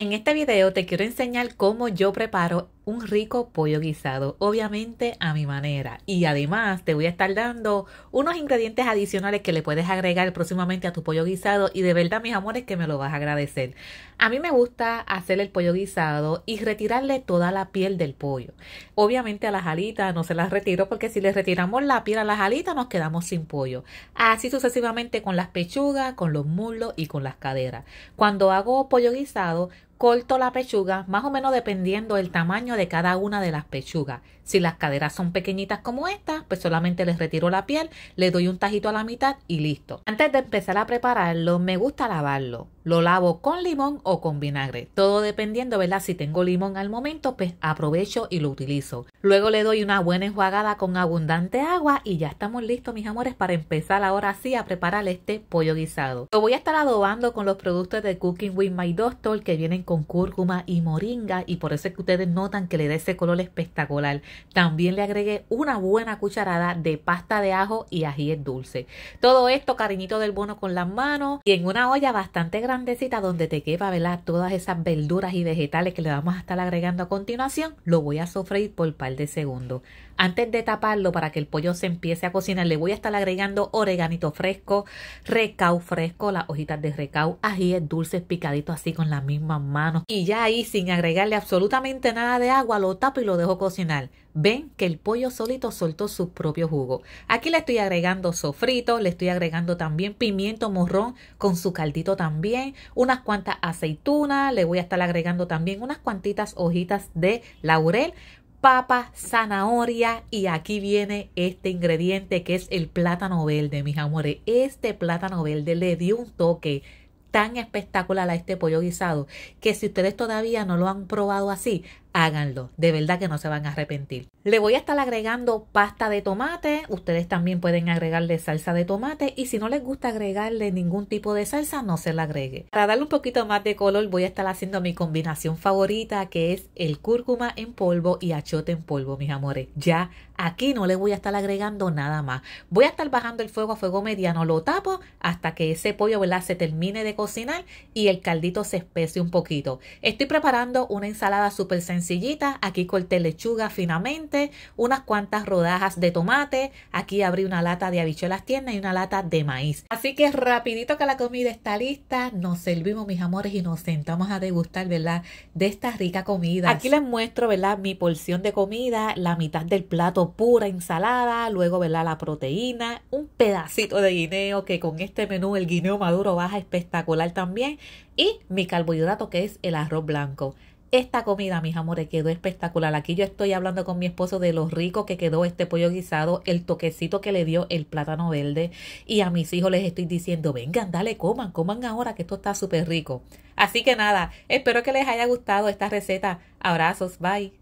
En este video te quiero enseñar cómo yo preparo un rico pollo guisado, obviamente a mi manera. Y además te voy a estar dando unos ingredientes adicionales que le puedes agregar próximamente a tu pollo guisado y de verdad mis amores que me lo vas a agradecer. A mí me gusta hacer el pollo guisado y retirarle toda la piel del pollo. Obviamente a las alitas no se las retiro porque si le retiramos la piel a las alitas nos quedamos sin pollo. Así sucesivamente con las pechugas, con los muslos y con las caderas. Cuando hago pollo guisado corto la pechuga, más o menos dependiendo del tamaño de cada una de las pechugas. Si las caderas son pequeñitas como esta, pues solamente les retiro la piel, le doy un tajito a la mitad y listo. Antes de empezar a prepararlo, me gusta lavarlo. Lo lavo con limón o con vinagre, todo dependiendo, ¿verdad? Si tengo limón al momento, pues aprovecho y lo utilizo. Luego le doy una buena enjuagada con abundante agua y ya estamos listos, mis amores, para empezar ahora sí a preparar este pollo guisado. Lo voy a estar adobando con los productos de Cooking with My Doctor que vienen con con cúrcuma y moringa y por eso es que ustedes notan que le da ese color espectacular. También le agregué una buena cucharada de pasta de ajo y es dulce. Todo esto cariñito del bono con las manos y en una olla bastante grandecita donde te quepa, velar Todas esas verduras y vegetales que le vamos a estar agregando a continuación, lo voy a sofreír por un par de segundos. Antes de taparlo para que el pollo se empiece a cocinar, le voy a estar agregando oreganito fresco, recau fresco, las hojitas de recau, ají dulce picadito así con la misma mano y ya ahí sin agregarle absolutamente nada de agua lo tapo y lo dejo cocinar. Ven que el pollo solito soltó su propio jugo. Aquí le estoy agregando sofrito, le estoy agregando también pimiento morrón con su caldito también, unas cuantas aceitunas, le voy a estar agregando también unas cuantitas hojitas de laurel papa, zanahoria y aquí viene este ingrediente que es el plátano verde, mis amores. Este plátano verde le dio un toque tan espectacular a este pollo guisado que si ustedes todavía no lo han probado así, háganlo. De verdad que no se van a arrepentir. Le voy a estar agregando pasta de tomate. Ustedes también pueden agregarle salsa de tomate. Y si no les gusta agregarle ningún tipo de salsa, no se la agregue. Para darle un poquito más de color, voy a estar haciendo mi combinación favorita, que es el cúrcuma en polvo y achote en polvo, mis amores. Ya aquí no le voy a estar agregando nada más. Voy a estar bajando el fuego a fuego mediano. Lo tapo hasta que ese pollo ¿verdad? se termine de cocinar y el caldito se espese un poquito. Estoy preparando una ensalada súper sencilla Aquí corté lechuga finamente, unas cuantas rodajas de tomate. Aquí abrí una lata de habichuelas tiernas y una lata de maíz. Así que rapidito que la comida está lista, nos servimos mis amores y nos sentamos a degustar, ¿verdad? De esta rica comida. Aquí les muestro, ¿verdad? Mi porción de comida, la mitad del plato pura ensalada, luego, ¿verdad? La proteína, un pedacito de guineo que con este menú el guineo maduro baja espectacular también y mi carbohidrato que es el arroz blanco. Esta comida, mis amores, quedó espectacular. Aquí yo estoy hablando con mi esposo de lo rico que quedó este pollo guisado, el toquecito que le dio el plátano verde. Y a mis hijos les estoy diciendo, vengan, dale, coman, coman ahora que esto está súper rico. Así que nada, espero que les haya gustado esta receta. Abrazos, bye.